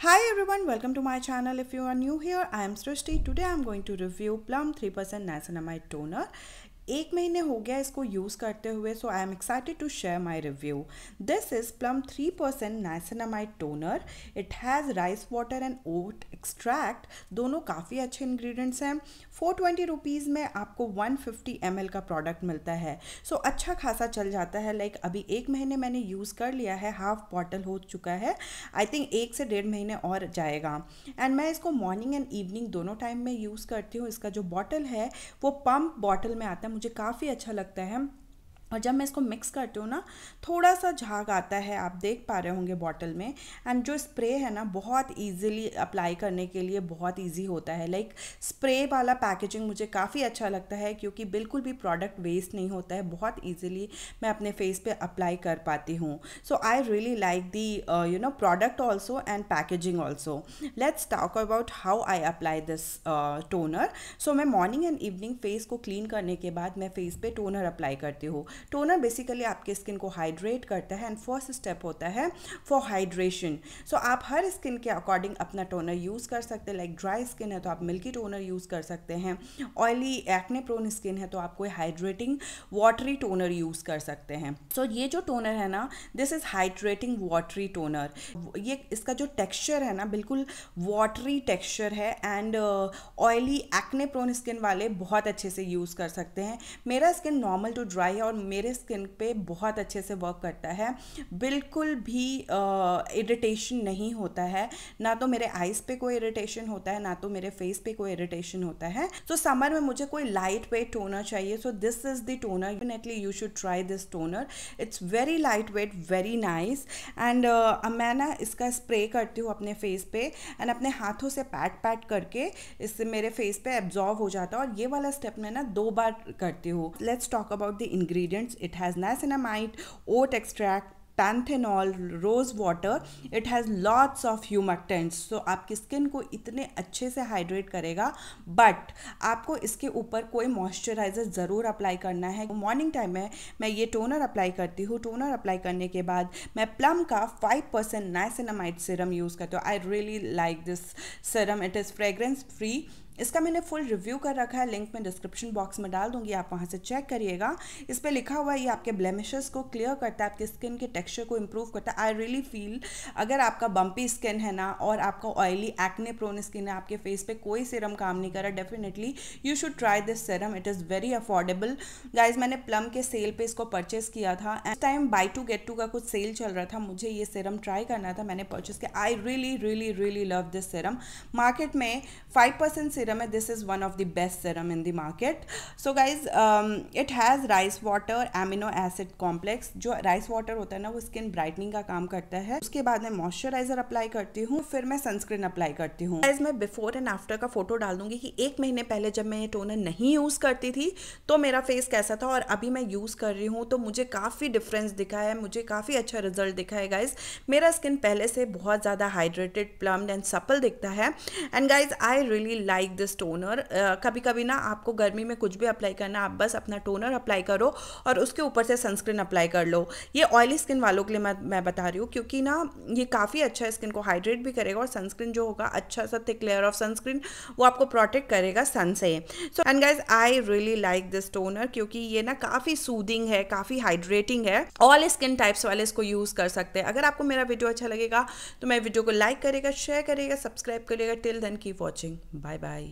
Hi everyone, welcome to my channel. If you are new here, I am Srishti. Today I am going to review Plum 3% Niacinamide Toner. एक महीने हो गया इसको use करते हुए so I am excited to share my review this is Plum three percent niacinamide toner it has rice water and oat extract दोनों काफ़ी अच्छे इन्ग्रीडियंट्स हैं फोर ट्वेंटी रुपीज़ में आपको वन फिफ्टी एम एल का product मिलता है सो so, अच्छा खासा चल जाता है लाइक like, अभी एक महीने मैंने यूज़ कर लिया है हाफ बॉटल हो चुका है आई थिंक एक से डेढ़ महीने और जाएगा एंड मैं इसको मॉर्निंग एंड इवनिंग दोनों टाइम में यूज़ करती हूँ इसका जो बॉटल है वो पम्प बॉटल में आता है मुझे काफ़ी अच्छा लगता है और जब मैं इसको मिक्स करती हूँ ना थोड़ा सा झाग आता है आप देख पा रहे होंगे बॉटल में एंड जो स्प्रे है ना बहुत इजीली अप्लाई करने के लिए बहुत इजी होता है लाइक स्प्रे वाला पैकेजिंग मुझे काफ़ी अच्छा लगता है क्योंकि बिल्कुल भी प्रोडक्ट वेस्ट नहीं होता है बहुत इजीली मैं अपने फेस पे अप्लाई कर पाती हूँ so I really like the you know product also and packaging also let's talk about how I apply this toner so मैं मॉर्निंग एंड इवनिंग फेस को क्लीन करने के बाद मैं फेस पर टोनर अप्लाई करती हूँ टोनर बेसिकली आपके स्किन को हाइड्रेट करता है एंड फर्स्ट स्टेप होता है फॉर हाइड्रेशन सो आप हर स्किन के अकॉर्डिंग अपना टोनर यूज़ कर सकते हैं लाइक ड्राई स्किन है तो आप मिल्की टोनर यूज़ कर सकते हैं ऑयली एक्ने प्रोन स्किन है तो आप कोई हाइड्रेटिंग वाटरी टोनर यूज़ कर सकते हैं सो so, ये जो टोनर है ना this is hydrating watery toner ये इसका जो टेक्स्चर है ना बिल्कुल वाटरी टेक्स्चर है and oily acne prone skin वाले बहुत अच्छे से यूज़ कर सकते हैं मेरा स्किन नॉर्मल टू ड्राई है और मेरे स्किन पे बहुत अच्छे से वर्क करता है बिल्कुल भी इरिटेशन नहीं होता है ना तो मेरे आइज़ पे कोई इरिटेशन होता है ना तो मेरे फेस पे कोई इरिटेशन होता है सो so, समर में मुझे कोई लाइट वेट टोनर चाहिए so this is the toner definitely you should try this toner it's very light weight very nice and मैं ना इसका स्प्रे करती हूँ अपने फेस पे एंड अपने हाथों से पैट पैट करके इससे मेरे फेस पे एब्जॉर्व हो जाता है और ये वाला स्टेप मैं ना दो बार करती हूँ let's talk about the ingredient ingredients. It has niacinamide, oat extract, panthenol rose water it has lots of humectants तो आपकी स्किन को इतने अच्छे से हाइड्रेट करेगा बट आपको इसके ऊपर कोई मॉइस्चराइज़र ज़रूर अप्लाई करना है मॉर्निंग टाइम में मैं ये टोनर अप्लाई करती हूँ टोनर अप्लाई करने के बाद मैं प्लम का five percent niacinamide serum use करती हूँ I really like this serum it is fragrance free इसका मैंने फुल रिव्यू कर रखा है लिंक मैं डिस्क्रिप्शन बॉक्स में डाल दूंगी आप वहाँ से चेक करिएगा इस पर लिखा हुआ है ये आपके ब्लेमिशेस को क्लियर करता है आपके स्किन के टेक्सचर को इम्प्रूव करता है आई रियली फील अगर आपका बम्पी स्किन है ना और आपका ऑयली एक्ने प्रोन स्किन है आपके फेस पे कोई सीरम काम नहीं कर रहा definitely you should try this serum it is very affordable guys मैंने प्लम के सेल पर इसको परचेस किया था and time buy two get two का कुछ सेल चल रहा था मुझे ये सीरम ट्राई करना था मैंने परचेस किया I really really really love this serum market में five percent serum this is one of the best serum in the market so guys um, it has rice water amino acid complex जो rice water होता है ना वो skin brightening का काम करता है उसके बाद मैं moisturizer apply करती हूँ फिर मैं sunscreen apply करती हूँ guys मैं before and after का फोटो डाल दूंगी कि एक महीने पहले जब मैं ये टोनर नहीं यूज़ करती थी तो मेरा फेस कैसा था और अभी मैं यूज़ कर रही हूँ तो मुझे काफ़ी डिफरेंस दिखा है मुझे काफ़ी अच्छा रिजल्ट दिखा है गाइज मेरा स्किन पहले से बहुत ज़्यादा हाइड्रेटेड प्लम्ड एंड सपल दिखता है and guys I really like this toner कभी कभी ना आपको गर्मी में कुछ भी अप्लाई करना आप बस अपना टोनर अप्लाई करो और उसके ऊपर से सनस्क्रीन अप्लाई कर लो ये ऑयली स्किन वालों के लिए मैं मैं बता रही हूँ क्योंकि ना ये काफ़ी अच्छा स्किन को हाइड्रेट भी करेगा और सनस्क्रीन जो होगा अच्छा सा थिक लेयर ऑफ सनस्क्रीन वो आपको प्रोटेक्ट करेगा सन से so and guys I really like this toner क्योंकि ये ना काफ़ी सूदिंग है काफ़ी हाइड्रेटिंग है ऑल स्किन टाइप्स वाले इसको यूज़ कर सकते हैं अगर आपको मेरा वीडियो अच्छा लगेगा तो मेरे वीडियो को लाइक करेगा शेयर करेगा सब्सक्राइब करेगा till then keep watching bye bye